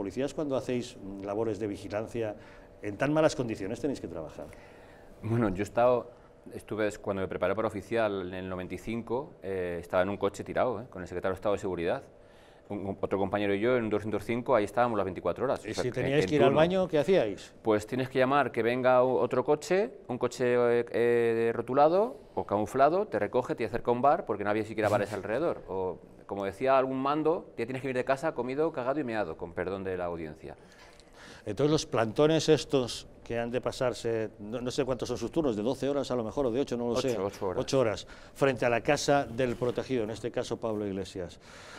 policías cuando hacéis mm, labores de vigilancia, en tan malas condiciones tenéis que trabajar? Bueno, yo he estado, estuve cuando me preparé para oficial en el 95, eh, estaba en un coche tirado eh, con el secretario de Estado de Seguridad otro compañero y yo en un 205, ahí estábamos las 24 horas. ¿Y si teníais que ir al baño, qué hacíais? Pues tienes que llamar que venga otro coche, un coche eh, eh, rotulado o camuflado, te recoge, te acerca un bar, porque no había siquiera bares alrededor. O, como decía algún mando, ya tienes que ir de casa comido, cagado y meado, con perdón de la audiencia. Entonces los plantones estos que han de pasarse, no, sé cuántos son sus turnos, de 12 horas a lo mejor, o de 8, no lo sé, 8 horas. frente a la casa del protegido, en este caso Pablo Iglesias.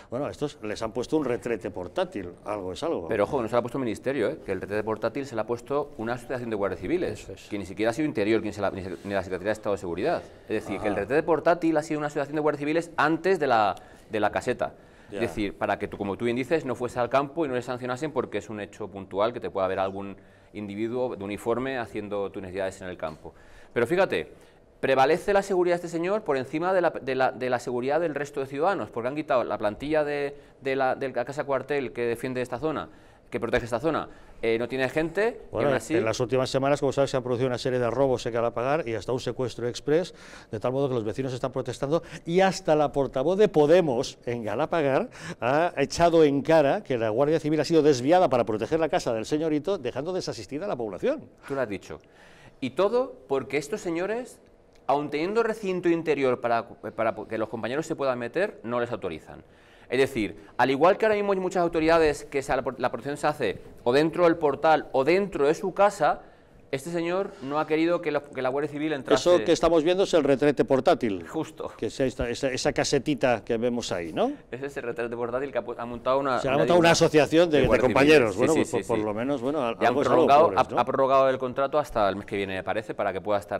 Bueno, a estos les han puesto un retrete portátil, algo es algo. Pero ojo, no se lo ha puesto el Ministerio, ¿eh? que el retrete portátil se lo ha puesto una asociación de guardias civiles, que ni siquiera ha sido Interior quien se la, ni, la Secretaría de Estado de Seguridad. Es decir, que el retrete portátil ha sido una asociación de guardias civiles antes de la, de la caseta. Es decir, para que tú, como tú bien dices, no fuese al campo y no le sancionasen porque es un hecho puntual que te pueda haber algún individuo de uniforme haciendo tus necesidades en el campo. Pero fíjate, prevalece la seguridad de este señor por encima de la, seguridad del resto de ciudadanos, porque han quitado la plantilla de la casa cuartel que defiende esta zona, que protege esta zona. Eh, no tiene gente. Bueno, en las últimas semanas, como sabes, se han producido una serie de robos en Galapagar y hasta un secuestro express, de tal modo que los vecinos están protestando y hasta la portavoz de Podemos en Galapagar ha echado en cara que la Guardia Civil ha sido desviada para proteger la casa del señorito, dejando desasistida a la población. Tú lo has dicho. Y todo porque estos señores, aun teniendo recinto interior para que los compañeros se puedan meter, no les autorizan. Es decir, al igual que ahora mismo hay muchas autoridades que la protección se hace o dentro del portal o dentro de su casa, este señor no ha querido que la, Guardia Civil entrase... Eso que estamos viendo es el retrete portátil. Justo. Que es esa, casetita que vemos ahí, ¿no? es ese retrete portátil que ha, montado una... Se ha montado una, asociación de, compañeros, bueno, pues por, lo menos, bueno, han ha, ha prorrogado el contrato hasta el mes que viene, me parece, para que pueda estar ahí.